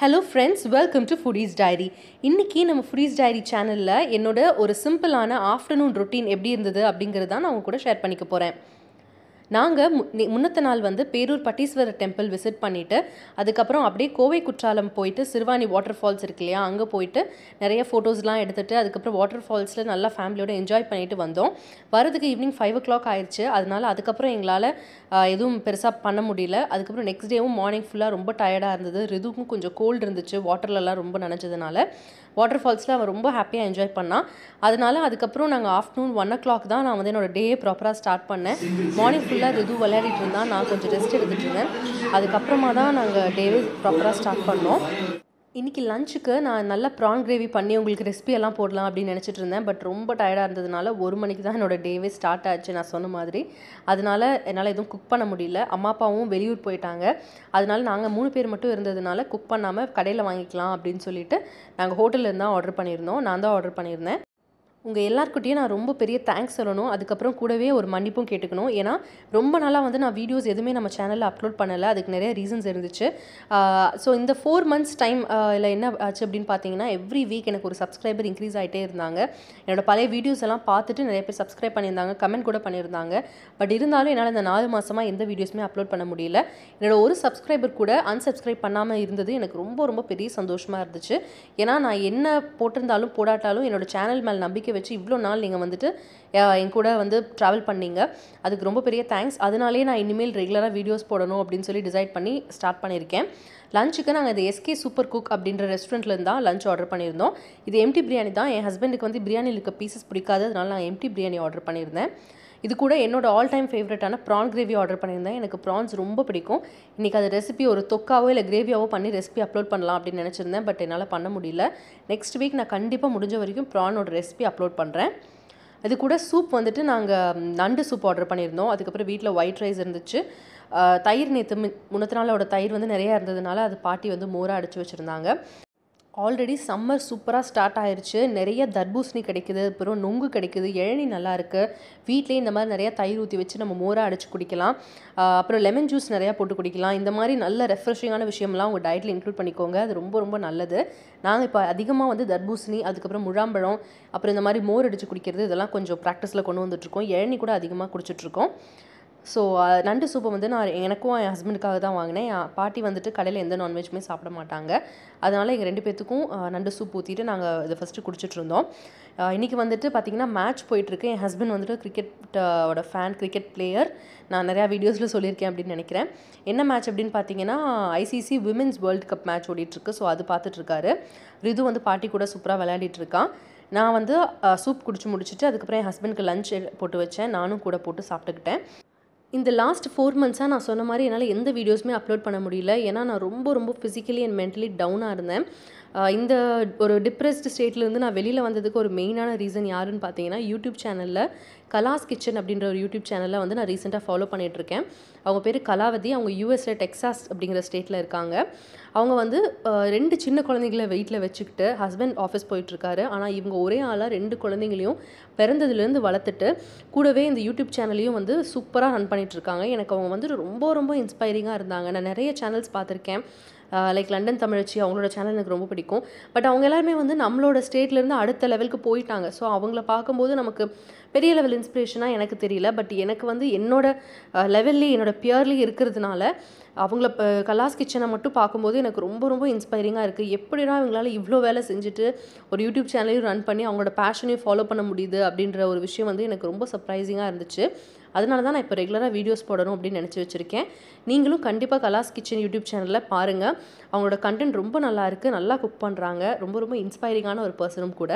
hello friends welcome to foodies diary இன்றைக்கி நம்ம foodies diary சேனலில் என்னோட ஒரு சிம்பிளான ஆஃப்டர்நூன் ரொட்டீன் எப்படி இருந்தது அப்படிங்கிறது தான் நான் உங்க கூட ஷேர் பண்ணிக்க போகிறேன் நாங்கள் முன்னத்த நாள் வந்து பேரூர் பட்டீஸ்வரர் டெம்பிள் விசிட் பண்ணிவிட்டு அதுக்கப்புறம் அப்படியே கோவை குற்றாலம் போயிட்டு சிறுவாணி வாட்டர் ஃபால்ஸ் இருக்கு இல்லையா அங்கே போயிட்டு நிறைய ஃபோட்டோஸ்லாம் எடுத்துகிட்டு அதுக்கப்புறம் வாட்டர் ஃபால்ஸில் நல்லா ஃபேமிலியோட என்ஜாய் பண்ணிட்டு வந்தோம் வரதுக்கு ஈவினிங் ஃபைவ் ஓ கிளாக் ஆயிடுச்சு அதனால் அதுக்கப்புறம் எங்களால் எதுவும் பெருசாக பண்ண முடியல அதுக்கப்புறம் நெக்ஸ்ட் டேவும் மார்னிங் ஃபுல்லாக ரொம்ப டயர்டாக இருந்தது ரிதுவும் கொஞ்சம் கோல்டு இருந்துச்சு வாட்டர்லலாம் ரொம்ப நினச்சதுனால வாட்டர் ஃபால்ஸில் அவன் ரொம்ப ஹாப்பியாக என்ஜாய் பண்ணான் அதனால் அதுக்கப்புறம் நாங்கள் ஆஃப்டர்நூன் ஒன் ஓ கிளாக் தான் நான் வந்து என்னோடய டேயே ப்ராப்பராக ஸ்டார்ட் பண்ணேன் மார்னிங் ஃபுல்லாக ஃபுல்லாக எதுவும் விளையாடிட்டு இருந்தால் நான் கொஞ்சம் ரெஸ்ட் எடுத்துகிட்டு இருந்தேன் அதுக்கப்புறமா தான் நாங்கள் டேவே ப்ராப்பராக ஸ்டார்ட் பண்ணோம் இன்றைக்கி லஞ்சுக்கு நான் நல்லா ப்ரான் கிரேவி பண்ணி உங்களுக்கு ரெசிபி எல்லாம் போடலாம் அப்படின்னு நினச்சிட்டு இருந்தேன் பட் ரொம்ப டயர்டாக இருந்ததுனால ஒரு மணிக்கு தான் என்னோடய டேவே ஸ்டார்ட் ஆச்சு நான் சொன்ன மாதிரி அதனால் என்னால் எதுவும் குக் பண்ண முடியல அம்மா அப்பாவும் வெளியூர் போயிட்டாங்க அதனால் நாங்கள் மூணு பேர் மட்டும் இருந்ததுனால குக் பண்ணாமல் கடையில் வாங்கிக்கலாம் அப்படின்னு சொல்லிட்டு நாங்கள் ஹோட்டலில் இருந்தால் ஆர்டர் பண்ணியிருந்தோம் நான் தான் ஆர்டர் பண்ணியிருந்தேன் உங்கள் எல்லாருக்கிட்டையும் நான் ரொம்ப பெரிய தேங்க்ஸ் சொல்லணும் அதுக்கப்புறம் கூடவே ஒரு மன்னிப்பும் கேட்டுக்கணும் ஏன்னா ரொம்ப நாளாக வந்து நான் வீடியோஸ் எதுவுமே நம்ம சேனலில் அப்லோட் பண்ணலை அதுக்கு நிறைய ரீசன்ஸ் இருந்துச்சு ஸோ இந்த ஃபோர் மந்த்ஸ் டைம் இல்லை என்ன ஆச்சு அப்படின்னு பார்த்தீங்கன்னா எவ்ரி வீக் எனக்கு ஒரு சப்ஸ்கிரைபர் இன்க்ரீஸ் ஆகிட்டே இருந்தாங்க என்னோட பழைய வீடியோஸ் எல்லாம் பார்த்துட்டு நிறைய பேர் சப்ஸ்கிரைப் பண்ணியிருந்தாங்க கமெண்ட் கூட பண்ணியிருந்தாங்க பட் இருந்தாலும் என்னால் இந்த நாலு மாதமாக எந்த வீடியோஸுமே அப்லோட் பண்ண முடியல என்னோடய ஒரு சப்ஸ்கிரைபர் கூட அன்சப்ஸ்கிரைப் பண்ணாமல் இருந்தது எனக்கு ரொம்ப ரொம்ப பெரிய சந்தோஷமாக இருந்துச்சு ஏன்னா நான் என்ன போட்டிருந்தாலும் போடாட்டாலும் என்னோடய சேனல் மேலே நம்பிக்கை வச்சு இவ்வளோ நாள் நீங்கள் வந்துட்டு என் கூட வந்து ட்ராவல் பண்ணீங்க அதுக்கு ரொம்ப பெரிய தேங்க்ஸ் அதனாலே நான் இனிமேல் ரெகுலராக வீடியோஸ் போடணும் அப்படின்னு சொல்லி டிசைட் பண்ணி ஸ்டார்ட் பண்ணியிருக்கேன் லஞ்சுக்கு நாங்கள் இது எஸ்கே சூப்பர் குக் அப்படின்ற ரெஸ்டாரண்ட்லேருந்து தான் லஞ்ச் ஆர்டர் பண்ணியிருந்தோம் இது எம்டி பிரியாணி தான் என் ஹஸ்பண்டுக்கு வந்து பிரியாணியில் இருக்க பீசஸ் பிடிக்காது அதனால நான் எம்டி பிரியாணி ஆர்டர் பண்ணியிருந்தேன் இது கூட என்னோடய ஆல் டைம் ஃபேவரட்டான ப்ரான் கிரேவி ஆர்டர் பண்ணியிருந்தேன் எனக்கு ப்ரான்ஸ் ரொம்ப பிடிக்கும் இன்றைக்கி அது ரெசிபி ஒரு தொக்காவோ இல்லை கிரேவியாவோ பண்ணி ரெசிபி அப்லோட் பண்ணலாம் அப்படின்னு நினச்சிருந்தேன் பட் என்னால் பண்ண முடியல நெக்ஸ்ட் வீக் நான் கண்டிப்பாக முடிஞ்ச வரைக்கும் ப்ரானோட ரெசிபி அப்லோட் பண்ணுறேன் அது கூட சூப் வந்துட்டு நாங்கள் நண்டு சூப் ஆர்டர் பண்ணியிருந்தோம் அதுக்கப்புறம் வீட்டில் ஒயிட் ரைஸ் இருந்துச்சு தயிர் நேற்று முன்னத்து நாளோட தயிர் வந்து நிறையா இருந்ததுனால அது பாட்டி வந்து மோராக அடித்து வச்சுருந்தாங்க ஆல்ரெடி சம்மர் சூப்பராக ஸ்டார்ட் ஆயிடுச்சு நிறைய தர்பூசணி கிடைக்குது அப்புறம் நொங்கு கிடைக்குது இளநி நல்லாயிருக்கு வீட்லேயே இந்த மாதிரி நிறையா தயிர் ஊற்றி வச்சு நம்ம மோராக அடித்து குடிக்கலாம் அப்புறம் லெமன் ஜூஸ் நிறையா போட்டு குடிக்கலாம் இந்த மாதிரி நல்ல ரெஃப்ரெஷிங்கான விஷயம்லாம் உங்கள் டயட்டில் இன்க்ளூட் பண்ணிக்கோங்க அது ரொம்ப ரொம்ப நல்லது நாங்கள் இப்போ அதிகமாக வந்து தர்பூசணி அதுக்கப்புறம் முழாம்பழம் அப்புறம் இந்த மாதிரி மோர் அடித்து குடிக்கிறது இதெல்லாம் கொஞ்சம் ப்ராக்டிஸில் கொண்டு வந்துட்டுருக்கோம் இளநி கூட அதிகமாக குடிச்சிட்ருக்கோம் ஸோ நண்டு சூப்பை வந்து நான் எனக்கும் என் ஹஸ்பண்டுக்காக தான் வாங்கினேன் என் பாட்டி வந்துட்டு கடையில் எந்த நான்வெஜ்மே சாப்பிட மாட்டாங்க அதனால் எங்கள் ரெண்டு பேர்த்துக்கும் நண்டு சூப் ஊற்றிட்டு நாங்கள் இதை ஃபஸ்ட்டு குடிச்சிட்டு இருந்தோம் இன்றைக்கி வந்துட்டு பார்த்திங்கன்னா மேட்ச் போயிட்டுருக்கு என் ஹஸ்பண்ட் வந்துட்டு கிரிக்கெட்டோட ஃபேன் கிரிக்கெட் பிளேயர் நான் நிறையா வீடியோஸில் சொல்லியிருக்கேன் அப்படின்னு நினைக்கிறேன் என்ன மேட்ச் அப்படின்னு பார்த்தீங்கன்னா ICC women's world cup match ஓடிட்டுருக்கு ஸோ அது பார்த்துட்ருக்காரு ரிது வந்து பாட்டி கூட சூப்பராக விளையாடிட்டு இருக்கான் நான் வந்து சூப் குடிச்சு முடிச்சுட்டு அதுக்கப்புறம் என் ஹஸ்பண்டுக்கு லஞ்ச் போட்டு வச்சேன் நானும் கூட போட்டு சாப்பிட்டுக்கிட்டேன் இந்த லாஸ்ட் ஃபோர் மந்த்ஸாக நான் சொன்ன மாதிரி என்னால் எந்த வீடியோஸுமே அப்லோட் பண்ண முடியல ஏன்னா நான் ரொம்ப ரொம்ப ஃபிசிக்கலி அண்ட் மென்டலி டவுனாக இருந்தேன் இந்த ஒரு டிப்ரெஸ்ட் ஸ்டேட்லேருந்து நான் வெளியில் வந்ததுக்கு ஒரு மெயினான ரீசன் யாருன்னு பார்த்தீங்கன்னா யூடியூப் சேனலில் கலாஸ் கிச்சன் அப்படின்ற ஒரு யூடியூப் சேனலில் வந்து நான் ரீசெண்டாக ஃபாலோ பண்ணிகிட்ருக்கேன் அவங்க பேர் கலாவதி அவங்க யூஎஸ்ல டெக்ஸாஸ் அப்படிங்கிற ஸ்டேட்டில் இருக்காங்க அவங்க வந்து ரெண்டு சின்ன குழந்தைங்கள வீட்டில் வச்சுக்கிட்டு ஹஸ்பண்ட் ஆஃபீஸ் போயிட்டுருக்காரு ஆனால் இவங்க ஒரே ஆளாக ரெண்டு குழந்தைங்களையும் பிறந்ததுலேருந்து வளர்த்துட்டு கூடவே இந்த யூடியூப் சேனலையும் வந்து சூப்பராக ரன் பண்ணிகிட்ருக்காங்க எனக்கு அவங்க வந்து ரொம்ப ரொம்ப இன்ஸ்பைரிங்காக இருந்தாங்க நான் நிறைய சேனல்ஸ் பார்த்துருக்கேன் லைக் லண்டன் தமிழச்சி அவங்களோட சேனல் எனக்கு ரொம்ப பிடிக்கும் பட் அவங்க எல்லாருமே வந்து நம்மளோட ஸ்டேட்லேருந்து அடுத்த லெவலுக்கு போயிட்டாங்க ஸோ அவங்கள பார்க்கும்போது நமக்கு பெரிய லெவல் இன்ஸ்பிரேஷனாக எனக்கு தெரியல பட் எனக்கு வந்து என்னோட லெவல்லேயே என்னோட பியர்லேயே இருக்கிறதுனால அவங்கள கலாஸ் கிச்சனை மட்டும் பார்க்கும்போது எனக்கு ரொம்ப ரொம்ப இன்ஸ்பைரிங்காக இருக்குது எப்படினா இவங்களால இவ்வளோ வேலை செஞ்சுட்டு ஒரு யூடியூப் சேனலையும் ரன் பண்ணி அவங்களோட பேஷனையும் ஃபாலோ பண்ண முடியுது அப்படின்ற ஒரு விஷயம் வந்து எனக்கு ரொம்ப சர்ப்ரைசிங்காக இருந்துச்சு அதனால தான் நான் இப்போ ரெகுலராக வீடியோஸ் போடணும் அப்படின்னு நினச்சி வச்சுருக்கேன் நீங்களும் கண்டிப்பாக கலாஸ் கிச்சன் யூடியூப் சேனலில் பாருங்கள் அவங்களோட கண்டென்ட் ரொம்ப நல்லாயிருக்கு நல்லா குக் பண்ணுறாங்க ரொம்ப ரொம்ப இன்ஸ்பைரிங்கான ஒரு பர்சனும் கூட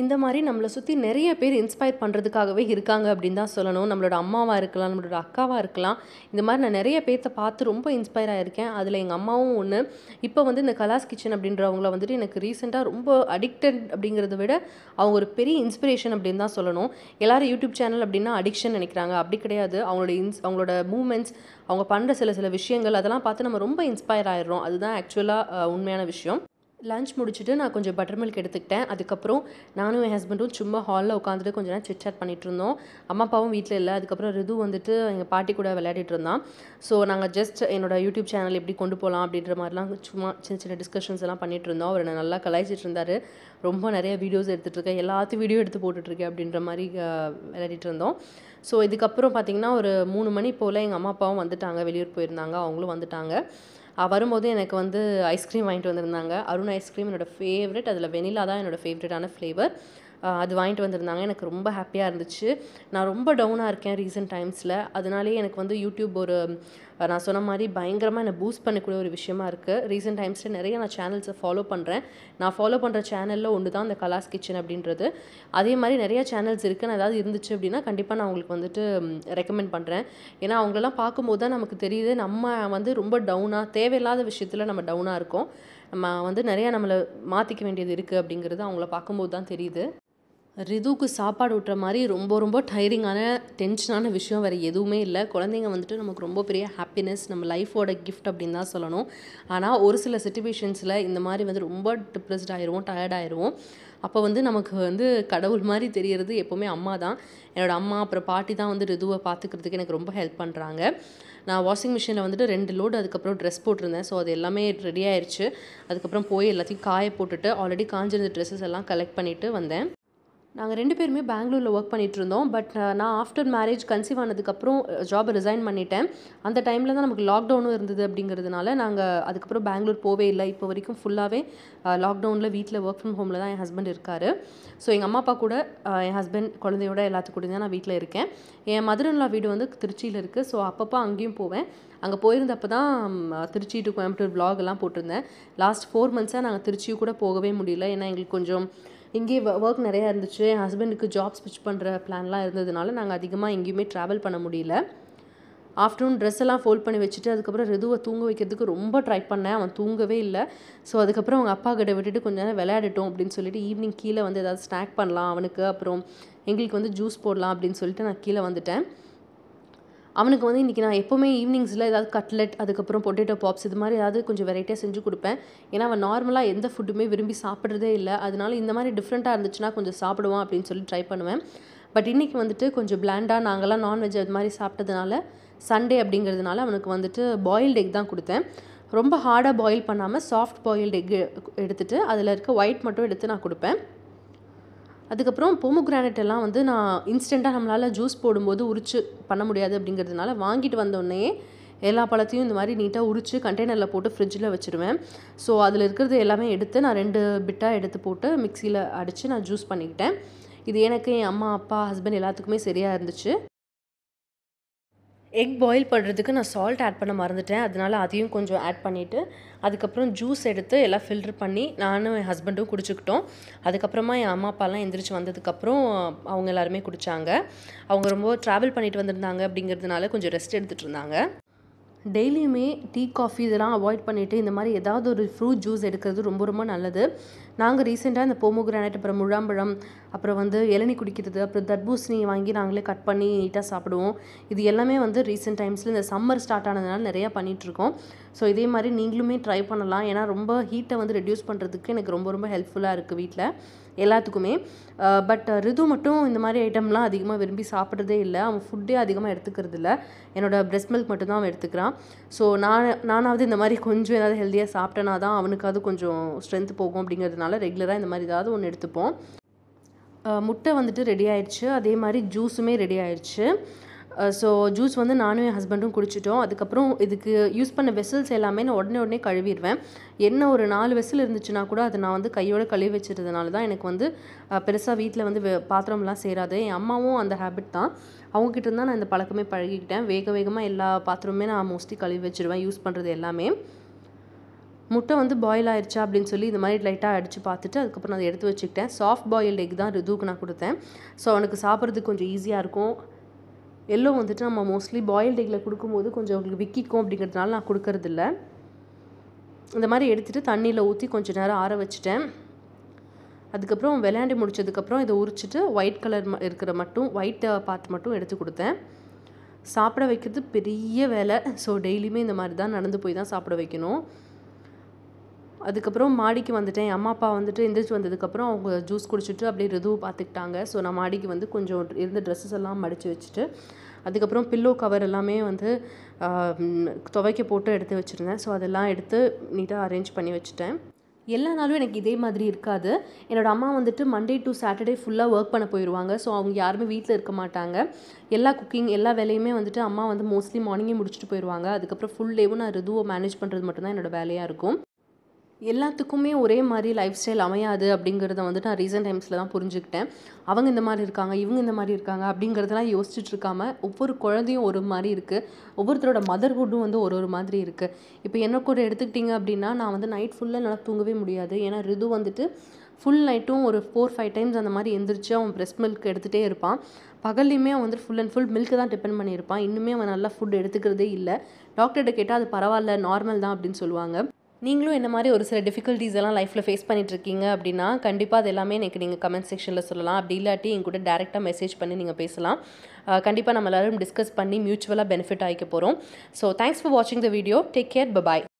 இந்த மாதிரி நம்மளை சுற்றி நிறைய பேர் இன்ஸ்பயர் பண்ணுறதுக்காகவே இருக்காங்க அப்படின்னு தான் சொல்லணும் நம்மளோட அம்மாவாக இருக்கலாம் நம்மளோட அக்காவாக இருக்கலாம் இந்த மாதிரி நான் நிறைய பேர்த்த பார்த்து ரொம்ப இன்ஸ்பயர் ஆகிருக்கேன் அதில் எங்கள் அம்மாவும் ஒன்று இப்போ வந்து இந்த கலாஸ் கிச்சன் அப்படின்றவங்கள வந்துட்டு எனக்கு ரீசெண்டாக ரொம்ப அடிக்டட் அப்படிங்கிறத விட அவங்க ஒரு பெரிய இன்ஸ்பிரேஷன் அப்படின்னு தான் சொல்லணும் எல்லோரும் யூடியூப் சேனல் அப்படின்னா அடிக்ஷன் நினைக்கிறாங்க அப்படி கிடையாது அவங்களோட இன்ஸ் அவங்களோட மூமெண்ட்ஸ் அவங்க பண்ணுற சில சில விஷயங்கள் அதெல்லாம் பார்த்து நம்ம ரொம்ப இன்ஸ்பயர் ஆகிடுறோம் அதுதான் ஆக்சுவலாக உண்மையான விஷயம் லஞ்ச் முடிச்சுட்டு நான் கொஞ்சம் பட்டர் மில்க் எடுத்துக்கிட்டேன் அதுக்கப்புறம் நானும் என் ஹஸ்பண்டும் சும்மா ஹாலில் உட்காந்துட்டு கொஞ்சம் நேரம் சிட் பண்ணிகிட்டு இருந்தோம் அம்மா அப்பாவும் வீட்டில் இல்லை அதுக்கப்புறம் ரிது வந்துட்டு எங்கள் பாட்டி கூட விளையாடிட்டு இருந்தான் ஸோ நாங்கள் ஜஸ்ட் என்னோடய யூடியூப் சேனல் எப்படி கொண்டு போகலாம் அப்படின்ற மாதிரிலாம் சும்மா சின்ன சின்ன டிஸ்கஷன்ஸ் எல்லாம் பண்ணிகிட்டு இருந்தோம் அவர் நல்லா கலாய்ச்சிட்டு இருந்தார் ரொம்ப நிறைய வீடியோஸ் எடுத்துகிட்ருக்கேன் எல்லாத்தையும் வீடியோ எடுத்து போட்டுட்ருக்கேன் அப்படின்ற மாதிரி விளையாடிட்டு இருந்தோம் ஸோ இதுக்கப்புறம் பார்த்திங்கன்னா ஒரு மூணு மணி போல் எங்கள் அம்மா அப்பாவும் வந்துட்டாங்க வெளியூர் போயிருந்தாங்க அவங்களும் வந்துட்டாங்க வரும்போது எனக்கு வந்து ஐஸ்கிரீம் வாங்கிட்டு வந்திருந்தாங்க அருண் ஐஸ்கிரீம் என்னோடய ஃபேவரெட் அதில் வெனிலா தான் என்னோடய ஃபேவரெட்டான ஃப்ளேவர் அது வாங்கிட்டு வந்திருந்தாங்க எனக்கு ரொம்ப ஹாப்பியாக இருந்துச்சு நான் ரொம்ப டவுனாக இருக்கேன் ரீசெண்ட் டைம்ஸில் அதனாலே எனக்கு வந்து யூடியூப் ஒரு நான் சொன்ன மாதிரி பயங்கரமாக என்னை பூஸ்ட் பண்ணக்கூடிய ஒரு விஷயமா இருக்குது ரீசெண்ட் டைம்ஸில் நிறைய நான் சேனல்ஸை ஃபாலோ பண்ணுறேன் நான் ஃபாலோ பண்ணுற சேனலில் ஒன்று தான் இந்த கலாஸ் கிச்சன் அப்படின்றது அதே மாதிரி நிறைய சேனல்ஸ் இருக்குது நான் ஏதாவது இருந்துச்சு அப்படின்னா கண்டிப்பாக நான் உங்களுக்கு வந்துட்டு ரெக்கமெண்ட் பண்ணுறேன் ஏன்னா அவங்களெல்லாம் பார்க்கும்போது தான் நமக்கு தெரியுது நம்ம வந்து ரொம்ப டவுனாக தேவையில்லாத விஷயத்தில் நம்ம டவுனாக இருக்கோம் நம்ம வந்து நிறையா நம்மளை மாற்றிக்க வேண்டியது இருக்குது அப்படிங்கிறது அவங்கள பார்க்கும்போது தான் தெரியுது ரிதுவுக்கு சாப்பாடு ஊட்டுற மாதிரி ரொம்ப ரொம்ப டயரிங்கான டென்ஷனான விஷயம் வேறு எதுவுமே இல்லை குழந்தைங்க வந்துட்டு நமக்கு ரொம்ப பெரிய ஹாப்பினஸ் நம்ம லைஃபோட கிஃப்ட் அப்படின்னு தான் சொல்லணும் ஆனால் ஒரு சில சுச்சுவேஷன்ஸில் இந்த மாதிரி வந்து ரொம்ப டிப்ரெஸ்ட் ஆயிடுவோம் டயர்ட் ஆயிடுவோம் அப்போ வந்து நமக்கு வந்து கடவுள் மாதிரி தெரிகிறது எப்போவுமே அம்மா தான் என்னோடய அம்மா அப்புறம் பாட்டி தான் வந்து ரிதுவை பார்த்துக்கிறதுக்கு எனக்கு ரொம்ப ஹெல்ப் பண்ணுறாங்க நான் வாஷிங் மிஷினில் வந்துட்டு ரெண்டு லோடு அதுக்கப்புறம் ட்ரெஸ் போட்டிருந்தேன் ஸோ அது எல்லாமே ரெடி ஆயிடுச்சு அதுக்கப்புறம் போய் எல்லாத்தையும் காய போட்டுட்டு ஆல்ரெடி காஞ்சிருந்த ட்ரெஸ்ஸஸ் எல்லாம் கலெக்ட் பண்ணிவிட்டு வந்தேன் நாங்கள் ரெண்டு பேருமே பெங்களூரில் ஒர்க் பண்ணிகிட்ருந்தோம் பட் நான் ஆஃப்டர் மேரேஜ் கன்சீவ் ஆனதுக்கப்புறம் ஜாபை ரிசைன் பண்ணிட்டேன் அந்த டைமில் தான் நமக்கு லாக்டவுனும் இருந்தது அப்படிங்கிறதுனால நாங்கள் அதுக்கப்புறம் பெங்களூர் போவே இல்லை இப்போ வரைக்கும் ஃபுல்லாகவே லாக்டவுனில் வீட்டில் ஒர்க் ஃப்ரம் ஹோமில் தான் என் ஹஸ்பண்ட் இருக்கார் ஸோ எங்கள் அம்மா அப்பா கூட என் ஹஸ்பண்ட் குழந்தையோட எல்லாத்து கூட தான் நான் வீட்டில் இருக்கேன் என் மதுரன்லா வீடு வந்து திருச்சியில் இருக்குது ஸோ அப்பப்போ அங்கேயும் போவேன் அங்கே போயிருந்தப்போ தான் திருச்சி டு கோயம்புத்தூர் விலாக் எல்லாம் போட்டிருந்தேன் லாஸ்ட் ஃபோர் மந்த்ஸாக நாங்கள் திருச்சியும் கூட போகவே முடியல ஏன்னா எங்களுக்கு கொஞ்சம் இங்கேயே ஒர்க் நிறையா இருந்துச்சு என் ஹஸ்பண்டுக்கு ஜாப் ஸ்விட்ச் பண்ணுற பிளான்லாம் இருந்ததுனால நாங்கள் அதிகமாக எங்கேயுமே ட்ராவல் பண்ண முடியல ஆஃப்டர்நூன் ட்ரெஸ் எல்லாம் ஃபோல்ட் பண்ணி வச்சுட்டு அதுக்கப்புறம் ரிதுவை தூங்க வைக்கிறதுக்கு ரொம்ப ட்ரை பண்ணேன் அவன் தூங்கவே இல்லை ஸோ அதுக்கப்புறம் அவங்க அப்பா கிட்ட விட்டுட்டு கொஞ்ச நேரம் விளையாடட்டும் அப்படின்னு சொல்லிட்டு ஈவினிங் கீழே வந்து ஏதாவது ஸ்நாக் பண்ணலாம் அவனுக்கு அப்புறம் எங்களுக்கு வந்து ஜூஸ் போடலாம் அப்படின்னு சொல்லிட்டு நான் கீழே வந்துட்டேன் அவனுக்கு வந்து இன்றைக்கி நான் எப்போவுமே ஈவினிங்ஸில் ஏதாவது கட்லெட் அதுக்கப்புறம் பொட்டேட்டோ பாப்ஸ் இது மாதிரி ஏதாவது கொஞ்சம் வெரைட்டியாக செஞ்சு கொடுப்பேன் ஏன்னா அவன் நார்மலாக எந்த ஃபுட்டுமே விரும்பி சாப்பிட்றதே இல்லை அதனால இந்த மாதிரி டிஃப்ரெண்ட்டாக இருந்துச்சுன்னா கொஞ்சம் சாப்பிடுவான் அப்படின்னு சொல்லி ட்ரை பண்ணுவேன் பட் இன்றைக்கி வந்துட்டு கொஞ்சம் பிளாண்டாக நாங்களாம் நான்வெஜ் அது மாதிரி சாப்பிட்டதுனால சண்டே அப்படிங்கிறதுனால அவனுக்கு வந்துட்டு பாயில்டு எக் தான் கொடுத்தேன் ரொம்ப ஹார்டாக பாயில் பண்ணாமல் சாஃப்ட் பாயில்டு எக் எடுத்துகிட்டு அதில் இருக்க ஒயிட் மட்டும் எடுத்து நான் கொடுப்பேன் அதுக்கப்புறம் பொமோகிரானேட் எல்லாம் வந்து நான் இன்ஸ்டண்ட்டாக நம்மளால் ஜூஸ் போடும்போது உரிச்சு பண்ண முடியாது அப்படிங்கிறதுனால வாங்கிட்டு வந்தோடனே எல்லா பழத்தையும் இந்த மாதிரி நீட்டாக உரித்து கண்டெய்னரில் போட்டு ஃப்ரிட்ஜில் வச்சுருவேன் ஸோ அதில் இருக்கிறது எல்லாமே எடுத்து நான் ரெண்டு பிட்டாக எடுத்து போட்டு மிக்சியில் அடித்து நான் ஜூஸ் பண்ணிக்கிட்டேன் இது எனக்கு என் அம்மா அப்பா ஹஸ்பண்ட் எல்லாத்துக்குமே சரியாக இருந்துச்சு எக் பாயில் பண்ணுறதுக்கு நான் சால்ட் ஆட் பண்ண மறந்துட்டேன் அதனால அதையும் கொஞ்சம் ஆட் பண்ணிவிட்டு அதுக்கப்புறம் ஜூஸ் எடுத்து எல்லாம் ஃபில்ட்ரு பண்ணி நானும் என் ஹஸ்பண்டும் குடிச்சுக்கிட்டோம் அதுக்கப்புறமா என் அம்மா அப்பாலாம் எந்திரிச்சு வந்ததுக்கப்புறம் அவங்க எல்லாருமே குடித்தாங்க அவங்க ரொம்ப ட்ராவல் பண்ணிட்டு வந்திருந்தாங்க அப்படிங்கிறதுனால கொஞ்சம் ரெஸ்ட் எடுத்துகிட்டு இருந்தாங்க டெய்லியுமே டீ காஃபி இதெல்லாம் அவாய்ட் பண்ணிவிட்டு இந்த மாதிரி ஏதாவது ஒரு ஃப்ரூட் ஜூஸ் எடுக்கிறது ரொம்ப ரொம்ப நல்லது நாங்கள் ரீசெண்டாக இந்த போமோகிரானைட் அப்புறம் முழாம்பழம் அப்புறம் வந்து இளநி குடிக்கிறது அப்புறம் தர்பூசணி வாங்கி நாங்களே கட் பண்ணி நீட்டாக சாப்பிடுவோம் இது எல்லாமே வந்து ரீசெண்ட் டைம்ஸில் இந்த சம்மர் ஸ்டார்ட் ஆனதுனால நிறையா பண்ணிகிட்ருக்கோம் ஸோ இதே மாதிரி நீங்களுமே ட்ரை பண்ணலாம் ஏன்னா ரொம்ப ஹீட்டை வந்து ரெடியூஸ் பண்ணுறதுக்கு எனக்கு ரொம்ப ரொம்ப ஹெல்ப்ஃபுல்லாக இருக்குது வீட்டில் எல்லாத்துக்குமே பட் ரிது மட்டும் இந்த மாதிரி ஐட்டம்லாம் அதிகமாக விரும்பி சாப்பிட்றதே இல்லை அவன் ஃபுட்டே அதிகமாக எடுத்துக்கிறது இல்லை என்னோடய பிரெஸ்ட் மில்க் மட்டும்தான் அவன் எடுத்துக்கிறான் ஸோ நான் நானாவது இந்த மாதிரி கொஞ்சம் ஏதாவது ஹெல்த்தியாக சாப்பிட்டேனா தான் அவனுக்காவது கொஞ்சம் ஸ்ட்ரென்த் போகும் அப்படிங்கிறதுனால ரெகுலராக இந்த மாதிரி ஏதாவது ஒன்று எடுத்துப்போம் முட்டை வந்துட்டு ரெடி ஆயிடுச்சு அதே மாதிரி ஜூஸுமே ரெடி ஆயிடுச்சு ஸோ ஜூஸ் வந்து நானும் என் ஹஸ்பண்டும் குடிச்சிட்டோம் அதுக்கப்புறம் இதுக்கு யூஸ் பண்ண வெசல்ஸ் எல்லாமே நான் உடனே உடனே கழுவிடுவேன் என்ன ஒரு நாலு வெசல் இருந்துச்சுன்னா கூட அதை நான் வந்து கையோடு கழுவி வச்சுருந்ததுனால தான் எனக்கு வந்து பெருசாக வீட்டில் வந்து பாத்திரம்லாம் சேராது என் அம்மாவும் அந்த ஹேபிட் தான் அவங்ககிட்ட இருந்தால் நான் இந்த பழக்கமே பழகிக்கிட்டேன் வேக வேகமாக எல்லா பாத்திரமுமே நான் மோஸ்ட்லி கழுவி வச்சுருவேன் யூஸ் பண்ணுறது எல்லாமே முட்டை வந்து பாயில் ஆயிடுச்சா அப்படின்னு சொல்லி இந்த மாதிரி லைட்டாக அடித்து பார்த்துட்டு அதுக்கப்புறம் அதை எடுத்து வச்சுக்கிட்டேன் சாஃப்ட் பாயில்டு எக் தான் ரிதுவுக்கு நான் கொடுத்தேன் ஸோ அவனுக்கு சாப்பிட்றதுக்கு கொஞ்சம் ஈஸியாக இருக்கும் எல்லோ வந்துட்டு நம்ம மோஸ்ட்லி பாயில்ட் எக்கில் கொடுக்கும்போது கொஞ்சம் அவங்களுக்கு விக்கிக்கும் அப்படிங்கிறதுனால நான் கொடுக்கறதில்ல இந்த மாதிரி எடுத்துகிட்டு தண்ணியில் ஊற்றி கொஞ்சம் நேரம் ஆற வச்சுட்டேன் அதுக்கப்புறம் விளையாண்டு முடித்ததுக்கப்புறம் இதை உரிச்சிட்டு ஒயிட் கலர் இருக்கிற மட்டும் ஒயிட்டை பார்த்து மட்டும் எடுத்து கொடுத்தேன் சாப்பிட வைக்கிறது பெரிய வேலை ஸோ டெய்லியுமே இந்த மாதிரி தான் நடந்து போய் தான் சாப்பிட வைக்கணும் அதுக்கப்புறம் மாடிக்கு வந்துட்டேன் அம்மா அப்பா வந்துட்டு எந்திரிச்சு வந்ததுக்கப்புறம் அவங்க ஜூஸ் குடிச்சிட்டு அப்படியே ரிதுவை பார்த்துக்கிட்டாங்க ஸோ நான் மாடிக்கு வந்து கொஞ்சம் இருந்த ட்ரெஸ்ஸஸ் எல்லாம் மடித்து வச்சுட்டு அதுக்கப்புறம் பில்லோ கவர் எல்லாமே வந்து துவைக்க போட்டு எடுத்து வச்சுருந்தேன் ஸோ அதெல்லாம் எடுத்து நீட்டாக அரேஞ்ச் பண்ணி வச்சுட்டேன் எல்லா நாளும் எனக்கு இதே மாதிரி இருக்காது என்னோடய அம்மா வந்துட்டு மண்டே டு சாட்டர்டே ஃபுல்லாக ஒர்க் பண்ண போயிடுவாங்க ஸோ அவங்க யாருமே வீட்டில் இருக்க மாட்டாங்க எல்லா குக்கிங் எல்லா வேலையுமே வந்துட்டு அம்மா வந்து மோஸ்ட்லி மார்னிங்கே முடிச்சுட்டு போயிடுவாங்க அதுக்கப்புறம் ஃபுல் டேவும் நான் ரிதுவை மேனேஜ் பண்ணுறது மட்டும்தான் என்னோடய வேலையாக இருக்கும் எல்லாத்துக்குமே ஒரே மாதிரி லைஃப் ஸ்டைல் அமையாது அப்படிங்கிறத வந்துட்டு நான் ரீசெண்ட் டைம்ஸில் தான் புரிஞ்சுக்கிட்டேன் அவங்க இந்த மாதிரி இருக்காங்க இவங்க இந்த மாதிரி இருக்காங்க அப்படிங்கிறதெல்லாம் யோசிச்சுட்டு இருக்காம ஒவ்வொரு குழந்தையும் ஒரு மாதிரி இருக்குது ஒவ்வொருத்தரோட மதர்ஹுட்டும் வந்து ஒரு ஒரு மாதிரி இருக்குது இப்போ என்ன கூட எடுத்துக்கிட்டிங்க அப்படின்னா நான் வந்து நைட் ஃபுல்லாக என்னால் தூங்கவே முடியாது ஏன்னா ரிது வந்துட்டு ஃபுல் நைட்டும் ஒரு ஃபோர் ஃபைவ் டைம்ஸ் அந்த மாதிரி எந்திரிச்சு அவன் ப்ரெஸ் மில்க் எடுத்துகிட்டே இருப்பான் பகல்லையுமே அவன் வந்துட்டு ஃபுல் அண்ட் ஃபுல் மில்க்கு தான் டிபெண்ட் பண்ணியிருப்பான் இன்னுமே அவன் நல்லா ஃபுட் எடுத்துக்கிறதே இல்லை டாக்டர்கிட்ட கேட்டால் அது பரவாயில்ல நார்மல் தான் அப்படின்னு சொல்லுவாங்க நீங்களும் என்ன மாதிரி ஒரு சில டிஃபிகல்ட்டிஸ் எல்லாம் லைஃப்பில் ஃபேஸ் பண்ணிட்டுருக்கீங்க அப்படின்னா கண்டிப்பாக அது எல்லாமே எனக்கு நீங்கள் கமெண்ட் செக்ஷனில் சொல்லலாம் அப்படி இல்லாட்டி என் கூட டேரெக்டாக மெசேஜ் பண்ணி நீங்கள் பேசலாம் கண்டிப்பாக நம்ம எல்லோரும் டிஸ்கஸ் பண்ணி மியூச்சுவலாக பெனிஃபிட் ஆகிக்க போகிறோம் ஸோ தேங்க்ஸ் ஃபார் வாட்சிங் the video take care bye